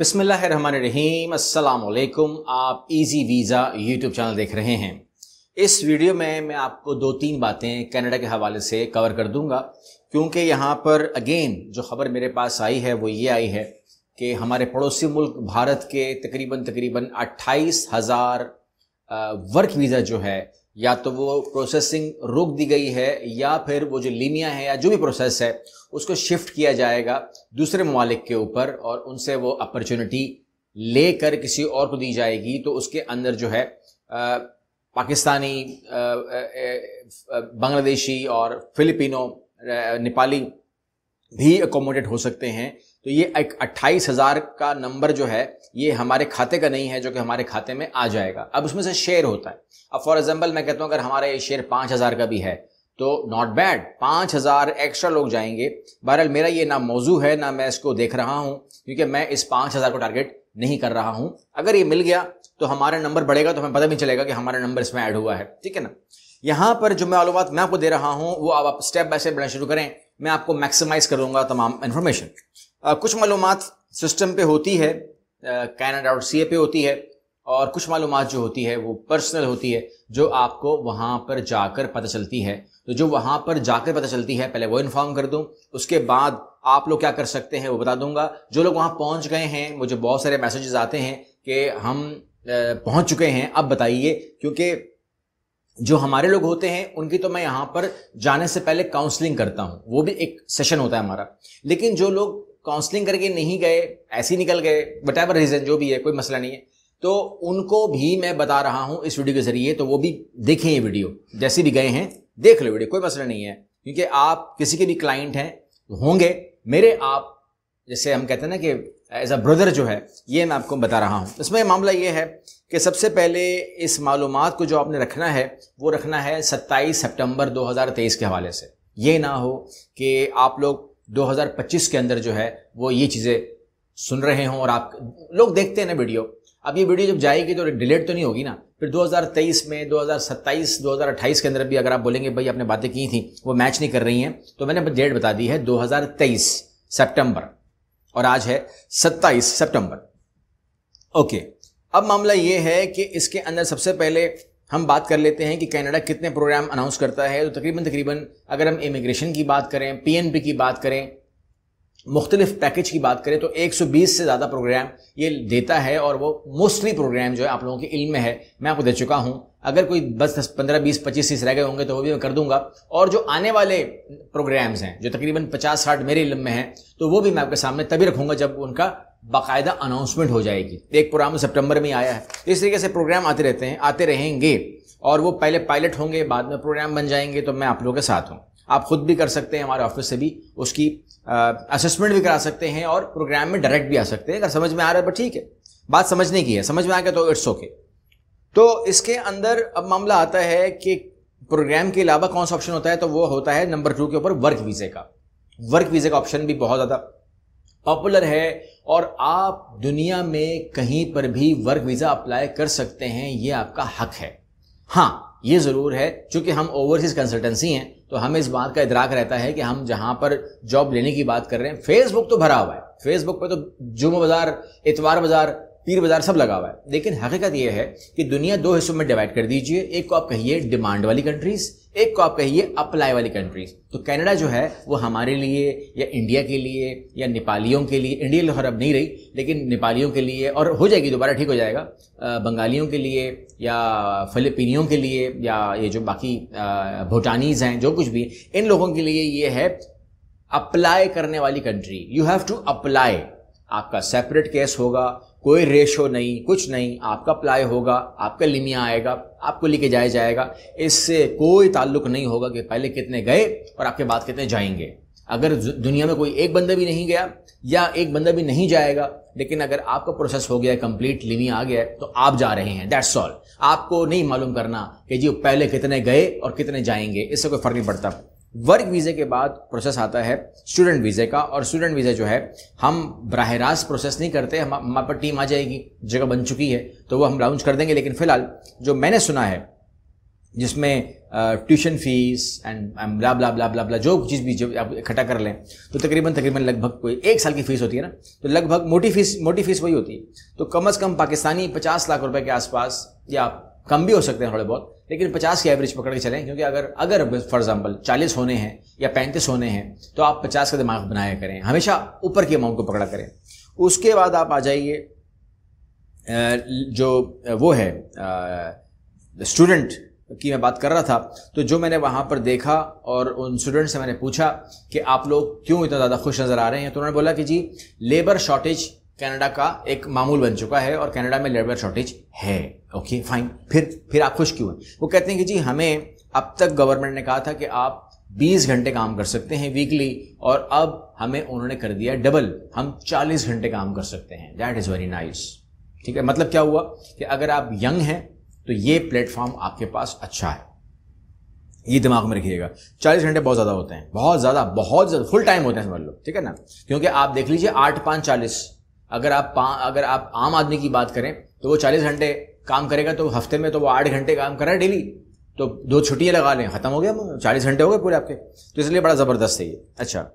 अस्सलाम वालेकुम आप इजी वीज़ा यूट्यूब चैनल देख रहे हैं इस वीडियो में मैं आपको दो तीन बातें कनाडा के हवाले से कवर कर दूंगा क्योंकि यहाँ पर अगेन जो खबर मेरे पास आई है वो ये आई है कि हमारे पड़ोसी मुल्क भारत के तकरीबन तकरीबन अट्ठाईस हज़ार वर्क वीज़ा जो है या तो वो प्रोसेसिंग रोक दी गई है या फिर वो जो लीनिया है या जो भी प्रोसेस है उसको शिफ्ट किया जाएगा दूसरे ममालिक के ऊपर और उनसे वो अपॉर्चुनिटी लेकर किसी और को दी जाएगी तो उसके अंदर जो है आ, पाकिस्तानी बांग्लादेशी और फिलिपिनो नेपाली भी एकोमोडेट हो सकते हैं तो ये अट्ठाईस हज़ार का नंबर जो है ये हमारे खाते का नहीं है जो कि हमारे खाते में आ जाएगा अब उसमें से शेयर होता है अब फॉर एग्जाम्पल मैं कहता हूँ अगर हमारा ये शेयर पाँच हज़ार का भी है तो नॉट बैड पाँच हज़ार एक्स्ट्रा लोग जाएंगे बहरहाल मेरा ये ना मौजू है ना मैं इसको देख रहा हूँ क्योंकि मैं इस पाँच हज़ार को टारगेट नहीं कर रहा हूँ अगर ये मिल गया तो हमारा नंबर बढ़ेगा तो हमें पता भी चलेगा कि हमारा नंबर इसमें ऐड हुआ है ठीक है ना यहाँ पर जो मैं मालूम मैं आपको दे रहा हूँ वो आप, आप स्टेप बाय स्टेप बढ़ना शुरू करें मैं आपको मैक्सिमाइज करूँगा तमाम इन्फॉर्मेशन कुछ मालूम सिस्टम पे होती है कैनाडा डॉट सी पे होती है और कुछ मालूम जो होती है वो पर्सनल होती है जो आपको वहाँ पर जाकर पता चलती है तो जो वहाँ पर जाकर पता चलती है पहले वो इन्फॉर्म कर दूँ उसके बाद आप लोग क्या कर सकते हैं वो बता दूंगा जो लोग वहाँ पहुँच गए हैं मुझे बहुत सारे मैसेजेस आते हैं कि हम पहुँच चुके हैं अब बताइए क्योंकि जो हमारे लोग होते हैं उनकी तो मैं यहाँ पर जाने से पहले काउंसलिंग करता हूँ वो भी एक सेशन होता है हमारा लेकिन जो लोग काउंसलिंग करके नहीं गए ऐसे ही निकल गए वट एवर रीज़न जो भी है कोई मसला नहीं है तो उनको भी मैं बता रहा हूं इस वीडियो के ज़रिए तो वो भी देखें ये वीडियो जैसे भी गए हैं देख लो वीडियो कोई मसला नहीं है क्योंकि आप किसी के भी क्लाइंट हैं तो होंगे मेरे आप जैसे हम कहते हैं ना कि एज अ ब्रदर जो है ये मैं आपको बता रहा हूँ इसमें मामला ये है कि सबसे पहले इस मालूम को जो आपने रखना है वो रखना है 27 सितंबर 2023 के हवाले से ये ना हो कि आप लोग 2025 के अंदर जो है वो ये चीज़ें सुन रहे हों और आप लोग देखते हैं ना वीडियो अब ये वीडियो जब जाएगी तो डिलीट तो नहीं होगी ना फिर 2023 में 2027 2028 के अंदर भी अगर आप बोलेंगे भाई आपने बातें की थी वो मैच नहीं कर रही हैं तो मैंने डेट बता दी है 2023 सितंबर और आज है 27 सितंबर ओके अब मामला ये है कि इसके अंदर सबसे पहले हम बात कर लेते हैं कि कनाडा कितने प्रोग्राम अनाउंस करता है तो तकरीबन तकरीबन अगर हम इमिग्रेशन की बात करें पीएनपी की बात करें मुख्तलिफ पैकेज की बात करें तो 120 से ज़्यादा प्रोग्राम ये देता है और वो मोस्टली प्रोग्राम जो है आप लोगों के इल्म में है मैं आपको दे चुका हूँ अगर कोई बस दस पंद्रह बीस पच्चीस तीस रह गए होंगे तो वो भी मैं कर दूंगा और जो आने वाले प्रोग्राम्स हैं जो तकरीबन पचास साठ मेरे इल्म में हैं तो वो भी मैं आपके सामने तभी रखूँगा जब उनका बाकायदा अनाउंसमेंट हो जाएगी एक प्रोग्राम सितंबर में आया है इस तरीके से प्रोग्राम आते रहते हैं आते रहेंगे और वो पहले पायलट होंगे बाद में प्रोग्राम बन जाएंगे तो मैं आप लोगों के साथ हूँ आप खुद भी कर सकते हैं हमारे ऑफिस से भी उसकी असेसमेंट भी करा सकते हैं और प्रोग्राम में डायरेक्ट भी आ सकते हैं अगर समझ में आ रहा है तो ठीक है बात समझने की है समझ में आ गया तो इट्स ओके तो इसके अंदर अब मामला आता है कि प्रोग्राम के अलावा कौन सा ऑप्शन होता है तो वो होता है नंबर टू के ऊपर वर्क वीज़े का वर्क वीज़े का ऑप्शन भी बहुत ज़्यादा पॉपुलर है और आप दुनिया में कहीं पर भी वर्क वीज़ा अप्लाई कर सकते हैं ये आपका हक है हाँ ये ज़रूर है चूँकि हम ओवरसीज़ कंसल्टेंसी हैं तो हमें इस बात का इतराक रहता है कि हम जहाँ पर जॉब लेने की बात कर रहे हैं फेसबुक तो भरा हुआ है फेसबुक पर तो जुम्मे बाज़ार इतवार बाज़ार पीर बाज़ार सब लगा हुआ है लेकिन हकीकत यह है कि दुनिया दो हिस्सों में डिवाइड कर दीजिए एक को आप कहिए डिमांड वाली कंट्रीज़ एक को आप कहिए अप्लाई वाली कंट्रीज तो कनाडा जो है वो हमारे लिए या इंडिया के लिए या नेपालियों के लिए इंडिया लाहौर अब नहीं रही लेकिन नेपालियों के लिए और हो जाएगी दोबारा ठीक हो जाएगा बंगालियों के लिए या फिलिपिनियों के लिए या ये जो बाकी भूटानीज़ हैं जो कुछ भी इन लोगों के लिए ये है अप्लाई करने वाली country you have to apply आपका सेपरेट केस होगा कोई रेशो नहीं कुछ नहीं आपका प्लाई होगा आपका लिमिया आएगा आपको लेके जाया जाएगा इससे कोई ताल्लुक नहीं होगा कि पहले कितने गए और आपके बाद कितने जाएंगे अगर दुनिया में कोई एक बंदा भी नहीं गया या एक बंदा भी नहीं जाएगा लेकिन अगर आपका प्रोसेस हो गया कंप्लीट लिमिया आ गया तो आप जा रहे हैं दैट्स ऑल आपको नहीं मालूम करना कि जी पहले कितने गए और कितने जाएंगे इससे कोई फर्क नहीं पड़ता वर्क वीज़े के बाद प्रोसेस आता है स्टूडेंट वीज़े का और स्टूडेंट वीज़े जो है हम बरह रास्त प्रोसेस नहीं करते हम हमारे पर टीम आ जाएगी जगह बन चुकी है तो वो हम लॉन्च कर देंगे लेकिन फ़िलहाल जो मैंने सुना है जिसमें tuition fees and blah blah blah blah blah जो चीज़ भी जब आप इकट्ठा कर लें तो तकरीबन तकरीबन लगभग कोई एक साल की फ़ीस होती है ना तो लगभग मोटी फीस मोटी फीस वही होती है तो कम अज़ कम पाकिस्तानी पचास लाख रुपए के आसपास या कम भी हो सकते हैं थोड़े बहुत लेकिन पचास की एवरेज पकड़ के चलें क्योंकि अगर अगर फॉर एग्जाम्पल चालीस होने हैं या पैंतीस होने हैं तो आप पचास का दिमाग बनाया करें हमेशा ऊपर की अमाउंट को पकड़ा करें उसके बाद आप आ जाइए जो वो है स्टूडेंट की मैं बात कर रहा था तो जो मैंने वहाँ पर देखा और उन स्टूडेंट से मैंने पूछा कि आप लोग क्यों इतना ज़्यादा खुश नज़र आ रहे हैं तो उन्होंने बोला कि जी लेबर शॉर्टेज कनाडा का एक मामूल बन चुका है और कनाडा में लेबर शॉर्टेज है ओके फाइन फिर फिर आप खुश क्यों हैं वो कहते हैं कि जी हमें अब तक गवर्नमेंट ने कहा था कि आप 20 घंटे काम कर सकते हैं वीकली और अब हमें उन्होंने कर दिया डबल हम 40 घंटे काम कर सकते हैं दैट इज़ वेरी नाइस ठीक है मतलब क्या हुआ कि अगर आप यंग हैं तो ये प्लेटफॉर्म आपके पास अच्छा है ये दिमाग में रखिएगा चालीस घंटे बहुत ज़्यादा होते हैं बहुत ज़्यादा बहुत ज़्यादा फुल टाइम होते हैं समझ लो ठीक है ना क्योंकि आप देख लीजिए आठ पाँच चालीस अगर आप अगर आप आम आदमी की बात करें तो वो चालीस घंटे काम करेगा तो हफ्ते में तो वो आठ घंटे काम करा है डेली तो दो छुट्टियाँ लगा लें ख़त्म हो गया चालीस घंटे हो गए पूरे आपके तो इसलिए बड़ा ज़बरदस्त है ये अच्छा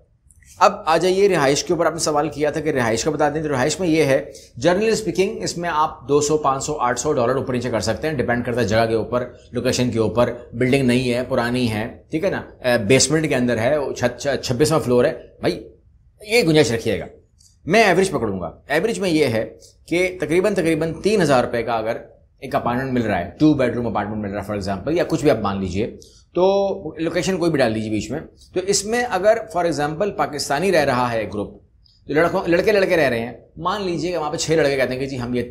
अब आ जाइए रिहाइश के ऊपर आपने सवाल किया था कि रिहाइश का बता दें तो रिहाइश में ये है जर्नल स्पीकिंग इसमें आप 200 500 800 डॉलर ऊपर नीचे कर सकते हैं डिपेंड करता है जगह के ऊपर लोकेशन के ऊपर बिल्डिंग नहीं है पुरानी है ठीक है ना बेसमेंट के अंदर है छत छब्बीसवा फ्लोर है भाई ये गुंजाइश रखिएगा मैं एवरेज पकड़ूंगा एवरेज में यह है कि तकरीबन तकरीबन तीन हज़ार रुपये का अगर एक अपार्टमेंट मिल रहा है टू बेडरूम अपार्टमेंट मिल रहा है फॉर एग्जाम्पल या कुछ भी आप मान लीजिए तो लोकेशन कोई भी डाल दीजिए बीच में तो इसमें अगर फॉर एग्जाम्पल पाकिस्तानी रह रहा है ग्रुप तो लड़कों लड़के लड़के रह रहे हैं मान लीजिए कि वहाँ पर छः लड़के कहते हैं कि जी हम ये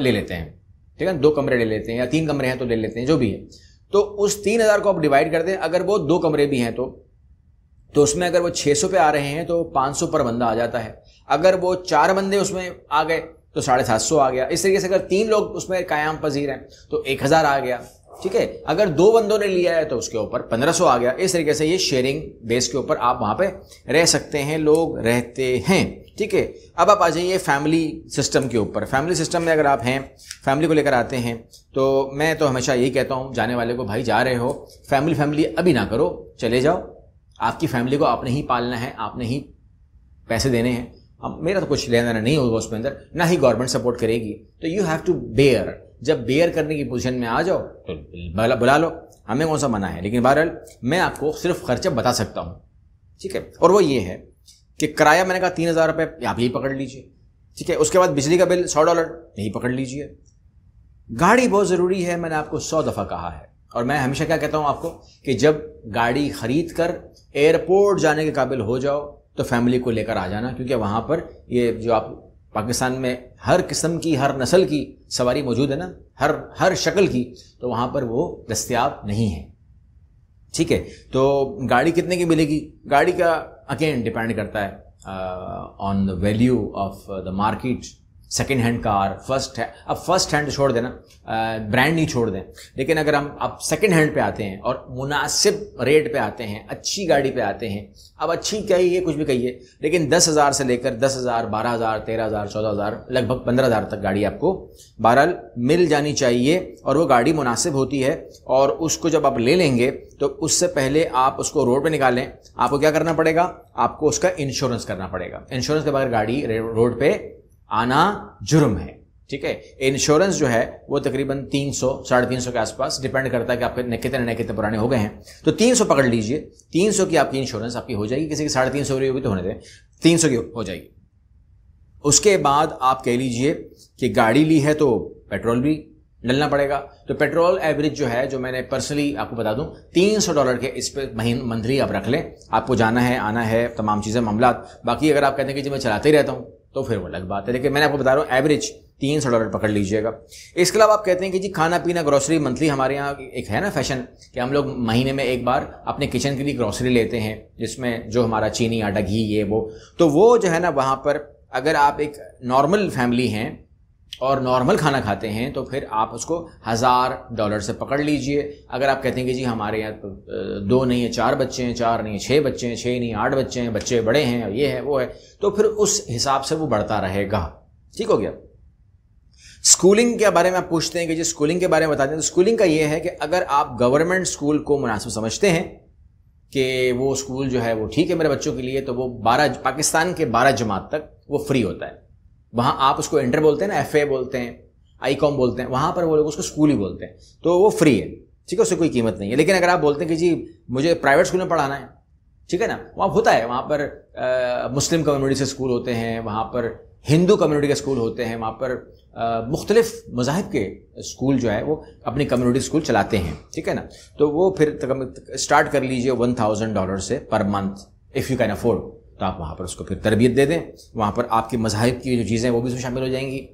ले लेते हैं ठीक है दो कमरे ले लेते हैं या तीन कमरे हैं तो ले लेते हैं जो भी है तो उस तीन हज़ार को आप डिवाइड कर दें अगर वो दो कमरे भी हैं तो तो उसमें अगर वो छः सौ पे आ रहे हैं तो पाँच सौ पर बंदा आ जाता है अगर वो चार बंदे उसमें आ गए तो साढ़े सात सौ आ गया इस तरीके से अगर तीन लोग उसमें कायम पजीर हैं तो एक हज़ार आ गया ठीक है अगर दो बंदों ने लिया है तो उसके ऊपर पंद्रह सौ आ गया इस तरीके से ये शेयरिंग बेस के ऊपर आप वहाँ पे रह सकते हैं लोग रहते हैं ठीक है अब आप आ जाइए फैमिली सिस्टम के ऊपर फैमिली सिस्टम में अगर आप हैं फैमिली को लेकर आते हैं तो मैं तो हमेशा यही कहता हूँ जाने वाले को भाई जा रहे हो फैमिली फैमिली अभी ना करो चले जाओ आपकी फैमिली को आपने ही पालना है आपने ही पैसे देने हैं अब हाँ, मेरा तो कुछ लेना देना नहीं होगा उसमें अंदर ना ही गवर्नमेंट सपोर्ट करेगी तो यू हैव टू बेयर जब बेयर करने की पोजीशन में आ जाओ तो बुला, बुला लो हमें कौन सा मना है लेकिन बहरहाल मैं आपको सिर्फ खर्चा बता सकता हूँ ठीक है और वो ये है कि किराया मैंने कहा तीन हज़ार रुपये आप यही पकड़ लीजिए ठीक है उसके बाद बिजली का बिल सौ डॉलर यही पकड़ लीजिए गाड़ी बहुत ज़रूरी है मैंने आपको सौ दफ़ा कहा है और मैं हमेशा क्या कहता हूँ आपको कि जब गाड़ी खरीद कर एयरपोर्ट जाने के काबिल हो जाओ तो फैमिली को लेकर आ जाना क्योंकि वहाँ पर ये जो आप पाकिस्तान में हर किस्म की हर नस्ल की सवारी मौजूद है ना हर हर शक्ल की तो वहाँ पर वो दस्तियाब नहीं है ठीक है तो गाड़ी कितने की मिलेगी गाड़ी का अगेन डिपेंड करता है on the value of the market second hand car first है अब फर्स्ट हैंड छोड़ देना ब्रांड नहीं छोड़ दें लेकिन अगर हम अब सेकेंड हैंड पे आते हैं और मुनासिब रेट पे आते हैं अच्छी गाड़ी पे आते हैं अब अच्छी ये कुछ भी कहिए लेकिन दस हज़ार से लेकर दस हज़ार बारह हज़ार तेरह हज़ार चौदह हज़ार लगभग पंद्रह हज़ार तक गाड़ी आपको बहरहाल मिल जानी चाहिए और वो गाड़ी मुनासिब होती है और उसको जब आप ले लेंगे तो उससे पहले आप उसको रोड पर निकालें आपको क्या करना पड़ेगा आपको उसका इंश्योरेंस करना पड़ेगा इंश्योरेंस के बगैर गाड़ी रोड पर आना जुर्म है ठीक है इंश्योरेंस जो है वो तकरीबन तीन सौ साढ़े तीन सौ के आसपास डिपेंड करता है कि आपके कितने नए कितने पुराने हो गए हैं तो तीन सौ पकड़ लीजिए तीन सौ की आपकी इंश्योरेंस आपकी हो जाएगी किसी की साढ़े तीन सौ होगी तो होने दें तीन सौ की हो जाएगी उसके बाद आप कह लीजिए कि गाड़ी ली है तो पेट्रोल भी डलना पड़ेगा तो पेट्रोल एवरेज जो है जो मैंने पर्सनली आपको बता दूं 300 डॉलर के इस पर महीन मंथली आप रख लें आपको जाना है आना है तमाम चीज़ें मामला बाकी अगर आप कहते हैं कि जी मैं चलाते ही रहता हूँ तो फिर वो अलग बात है लेकिन मैंने आपको बता रहा हूँ एवरेज तीन सौ डॉलर पकड़ लीजिएगा इसके अलावा आप कहते हैं कि जी खाना पीना ग्रॉसरी मंथली हमारे यहाँ एक है ना फैशन कि हम लोग महीने में एक बार अपने किचन के लिए ग्रॉसरी लेते हैं जिसमें जो हमारा चीनी आटा घी ये वो तो वो जो है ना वहाँ पर अगर आप एक नॉर्मल फैमिली हैं और नॉर्मल खाना खाते हैं तो फिर आप उसको हज़ार डॉलर से पकड़ लीजिए अगर आप कहते हैं कि जी हमारे यहाँ तो दो नहीं है चार बच्चे हैं चार नहीं है छः बच्चे हैं छः नहीं आठ बच्चे हैं बच्चे बड़े हैं ये है वो है तो फिर उस हिसाब से वो बढ़ता रहेगा ठीक हो गया स्कूलिंग के बारे में आप पूछते हैं कि जी स्कूलिंग के बारे में बताते हैं तो स्कूलिंग का ये है कि अगर आप गवर्नमेंट स्कूल को मुनासिब समझते हैं कि वो स्कूल जो है वो ठीक है मेरे बच्चों के लिए तो वो बारह पाकिस्तान के बारह जमात तक वो फ्री होता है वहाँ आप उसको इंटर बोलते हैं ना एफ बोलते हैं आई कॉम बोलते हैं वहाँ पर वो लोग उसको स्कूल ही बोलते हैं तो वो फ्री है ठीक है उससे कोई कीमत नहीं है लेकिन अगर आप बोलते हैं कि जी मुझे प्राइवेट स्कूल में पढ़ाना है ठीक है ना वहाँ होता है वहाँ पर आ, मुस्लिम कम्युनिटी से स्कूल होते हैं वहाँ पर हिंदू कम्युनिटी के स्कूल होते हैं वहाँ पर मुख्तलिफ मजाहब के स्कूल जो है वो अपनी कम्युनिटी स्कूल चलाते हैं ठीक है ना तो वो फिर स्टार्ट कर लीजिए वन थाउजेंड डॉलर से पर month if you can afford तो आप वहाँ पर उसको फिर तरबियत दे दें वहाँ पर आपके मजाहब की जो चीज़ें वो भी उसमें शामिल हो जाएंगी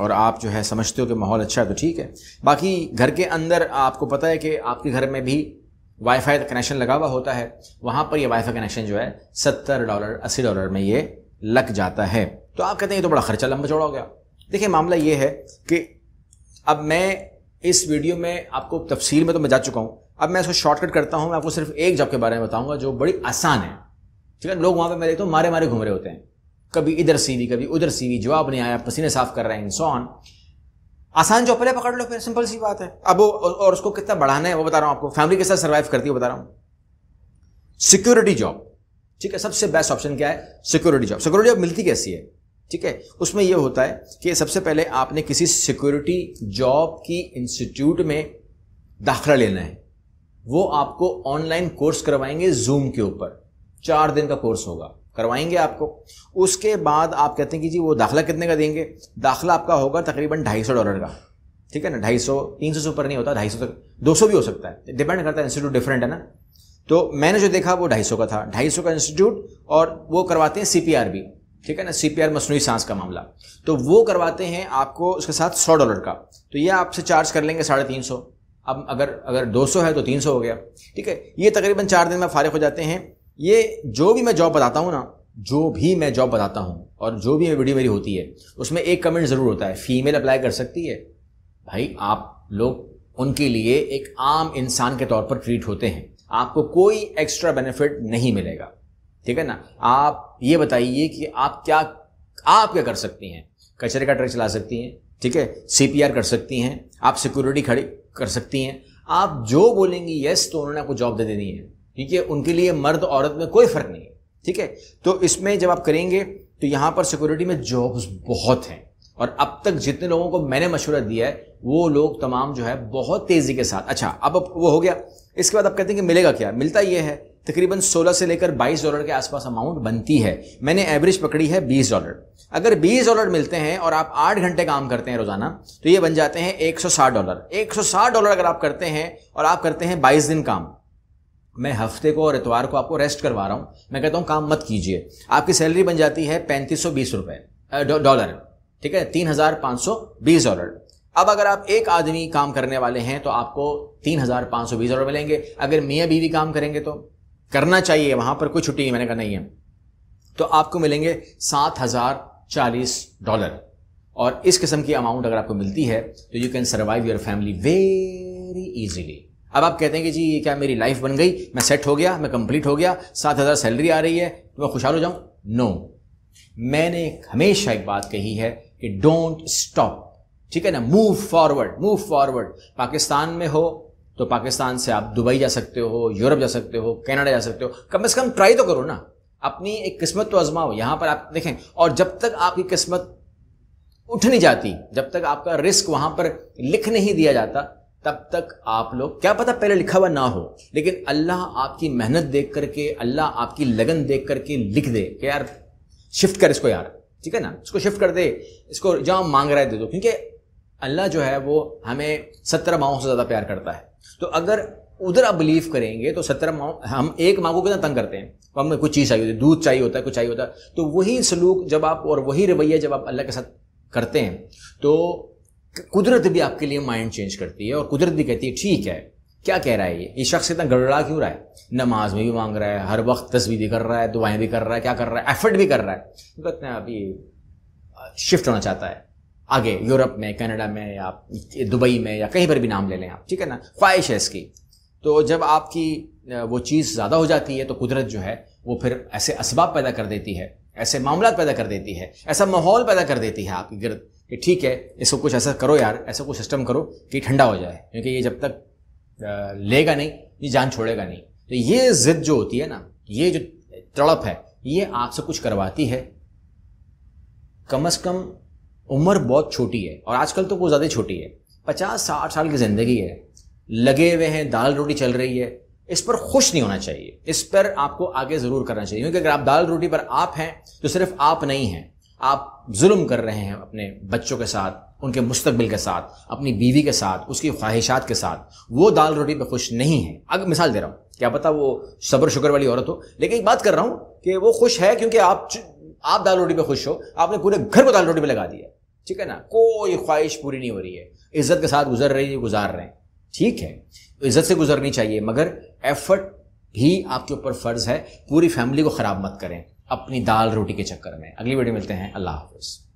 और आप जो है समझते हो कि माहौल अच्छा है तो ठीक है बाकी घर के अंदर आपको पता है कि आपके घर में भी वाईफाई का कनेक्शन लगा हुआ होता है वहाँ पर ये वाईफाई कनेक्शन जो है सत्तर डॉलर अस्सी डॉलर में ये लग जाता है तो आप कहते हैं ये तो बड़ा खर्चा लंबा चौड़ा हो गया देखिए मामला ये है कि अब मैं इस वीडियो में आपको तफसील में तो मैं जा चुका हूँ अब मैं इसको शॉर्टकट करता हूँ मैं आपको सिर्फ एक जॉब के बारे में बताऊँगा जो बड़ी आसान है है लोग वहाँ पे मैं देखता हूँ मारे मारे घूम रहे होते हैं कभी इधर सीवी कभी उधर सीवी जवाब नहीं आया पसीने साफ कर रहे हैं इंसान आसान जो पहले पकड़ लो फिर सिंपल सी बात है अब वो और उसको कितना बढ़ाना है वो बता रहा हूँ आपको फैमिली के साथ सर्वाइव करती है बता रहा हूँ सिक्योरिटी जॉब ठीक है सबसे बेस्ट ऑप्शन क्या है सिक्योरिटी जॉब सिक्योरिटी जॉब मिलती कैसी है ठीक है उसमें यह होता है कि सबसे पहले आपने किसी सिक्योरिटी जॉब की इंस्टीट्यूट में दाखिला लेना है वो आपको ऑनलाइन कोर्स करवाएंगे जूम के ऊपर चार दिन का कोर्स होगा करवाएंगे आपको उसके बाद आप कहते हैं कि जी वो दाखला कितने का देंगे दाखला आपका होगा तकरीबन ढाई सौ डॉलर का ठीक है ना ढाई सौ तीन सौ से ऊपर नहीं होता ढाई सौ तक दो सौ भी हो सकता है डिपेंड करता है इंस्टीट्यूट डिफरेंट है ना तो मैंने जो देखा वो ढाई सौ का था ढाई सौ का इंस्टीट्यूट और वो करवाते हैं सी पी आर भी ठीक है ना सी पी आर मसनू सांस का मामला तो वो करवाते हैं आपको उसके साथ सौ डॉलर का तो ये आपसे चार्ज कर लेंगे साढ़े तीन सौ अब अगर अगर दो सौ है तो तीन सौ हो गया ठीक है ये तकरीबन चार दिन में फारिग हो जाते हैं ये जो भी मैं जॉब बताता हूँ ना जो भी मैं जॉब बताता हूँ और जो भी वीडियो मेरी होती है उसमें एक कमेंट ज़रूर होता है फीमेल अप्लाई कर सकती है भाई आप लोग उनके लिए एक आम इंसान के तौर पर ट्रीट होते हैं आपको कोई एक्स्ट्रा बेनिफिट नहीं मिलेगा ठीक है ना आप ये बताइए कि आप क्या आप क्या कर सकती हैं कचरे का ट्रक चला सकती हैं ठीक है सी कर सकती हैं आप सिक्योरिटी खड़ी कर सकती हैं आप जो बोलेंगी यस तो उन्होंने आपको जॉब दे देनी है ठीक है उनके लिए मर्द औरत में कोई फ़र्क नहीं है ठीक है तो इसमें जब आप करेंगे तो यहां पर सिक्योरिटी में जॉब्स बहुत हैं और अब तक जितने लोगों को मैंने मशवरा दिया है वो लोग तमाम जो है बहुत तेज़ी के साथ अच्छा अब वो हो गया इसके बाद आप कहते हैं कि मिलेगा क्या मिलता ये है तकरीबन 16 से लेकर 22 डॉलर के आसपास अमाउंट बनती है मैंने एवरेज पकड़ी है 20 डॉलर अगर 20 डॉलर मिलते हैं और आप 8 घंटे काम करते हैं रोज़ाना तो ये बन जाते हैं 160 डॉलर 160 डॉलर अगर आप करते हैं और आप करते हैं 22 दिन काम मैं हफ्ते को और इतवार को आपको रेस्ट करवा रहा हूँ मैं कहता हूँ काम मत कीजिए आपकी सैलरी बन जाती है पैंतीस सौ बीस रुपये डॉलर ठीक है तीन हज़ार पाँच सौ बीस डॉलर अब अगर आप एक आदमी काम करने वाले हैं तो आपको तीन हज़ार पाँच सौ बीस डॉलर मिलेंगे अगर मियाँ बीवी काम करेंगे तो करना चाहिए वहाँ पर कोई छुट्टी मैंने कहा नहीं है तो आपको मिलेंगे सात हज़ार चालीस डॉलर और इस किस्म की अमाउंट अगर आपको मिलती है तो you can survive your family very easily अब आप कहते हैं कि जी ये क्या मेरी लाइफ बन गई मैं सेट हो गया मैं कंप्लीट हो गया सात हज़ार सैलरी आ रही है तो मैं खुशहाल हो जाऊं नो no. मैंने हमेशा एक बात कही है कि डोंट स्टॉप ठीक है ना move forward move forward Pakistan में हो तो पाकिस्तान से आप दुबई जा सकते हो यूरोप जा सकते हो कनाडा जा सकते हो कम से कम ट्राई तो करो ना अपनी एक किस्मत तो आजमाओ यहां पर आप देखें और जब तक आपकी किस्मत उठ नहीं जाती जब तक आपका रिस्क वहां पर लिख नहीं दिया जाता तब तक आप लोग क्या पता पहले लिखा हुआ ना हो लेकिन अल्लाह आपकी मेहनत देख करके अल्लाह आपकी लगन देख करके लिख दे कि यार शिफ्ट कर इसको यार ठीक है ना इसको शिफ्ट कर दे इसको जहां मांग रहा है दे दो क्योंकि अल्लाह जो है वो हमें सत्रह माओं से ज़्यादा प्यार करता है तो अगर उधर आप बिलीव करेंगे तो सत्रह माओ हम एक माँ को कितना तंग करते हैं तो हमें कुछ चीज़ चाहिए होती है दूध चाहिए होता है कुछ चाहिए होता है तो वही सलूक जब आप और वही रवैया जब आप अल्लाह के साथ करते हैं तो कुदरत भी आपके लिए माइंड चेंज करती है और कुदरत भी कहती है ठीक है क्या कह रहा है ये ये शख्स इतना गड़बड़ा क्यों रहा है नमाज में भी मांग रहा है हर वक्त तस्वीर भी कर रहा है दुआएं भी कर रहा है क्या कर रहा है एफर्ट भी कर रहा है तो कहते हैं अभी शिफ्ट होना चाहता है आगे यूरोप में कनाडा में या दुबई में या कहीं पर भी नाम ले लें आप ठीक है ना ख्वाहिश है इसकी तो जब आपकी वो चीज़ ज़्यादा हो जाती है तो कुदरत जो है वो फिर ऐसे इसबाब पैदा कर देती है ऐसे मामला पैदा कर देती है ऐसा माहौल पैदा कर देती है आपकी गिरद कि ठीक है इसको कुछ ऐसा करो यार ऐसा कुछ सिस्टम करो कि ठंडा हो जाए क्योंकि ये जब तक लेगा नहीं ये जान छोड़ेगा नहीं तो ये जिद जो होती है ना ये जो तड़प है ये आपसे कुछ करवाती है कम अज़ कम उम्र बहुत छोटी है और आजकल तो वो ज़्यादा छोटी है पचास साठ साल की ज़िंदगी है लगे हुए हैं दाल रोटी चल रही है इस पर खुश नहीं होना चाहिए इस पर आपको आगे ज़रूर करना चाहिए क्योंकि अगर आप दाल रोटी पर आप हैं तो सिर्फ आप नहीं हैं आप जुल्म कर रहे हैं अपने बच्चों के साथ उनके मुस्तबिल के साथ अपनी बीवी के साथ उसकी ख्वाहिशात के साथ वो दाल रोटी पे खुश नहीं है अगर मिसाल दे रहा हूँ क्या पता वो सब्र शुगर वाली औरत हो लेकिन एक बात कर रहा हूँ कि वो खुश है क्योंकि आप आप दाल रोटी पे खुश हो आपने पूरे घर को दाल रोटी पे लगा दिया ठीक है ना कोई ख्वाहिश पूरी नहीं हो रही है इज्जत के साथ गुजर रही है गुजार रहे हैं ठीक है तो इज्जत से गुजरनी चाहिए मगर एफर्ट भी आपके ऊपर फर्ज है पूरी फैमिली को ख़राब मत करें अपनी दाल रोटी के चक्कर में अगली वीडियो मिलते हैं अल्लाह हाफिज़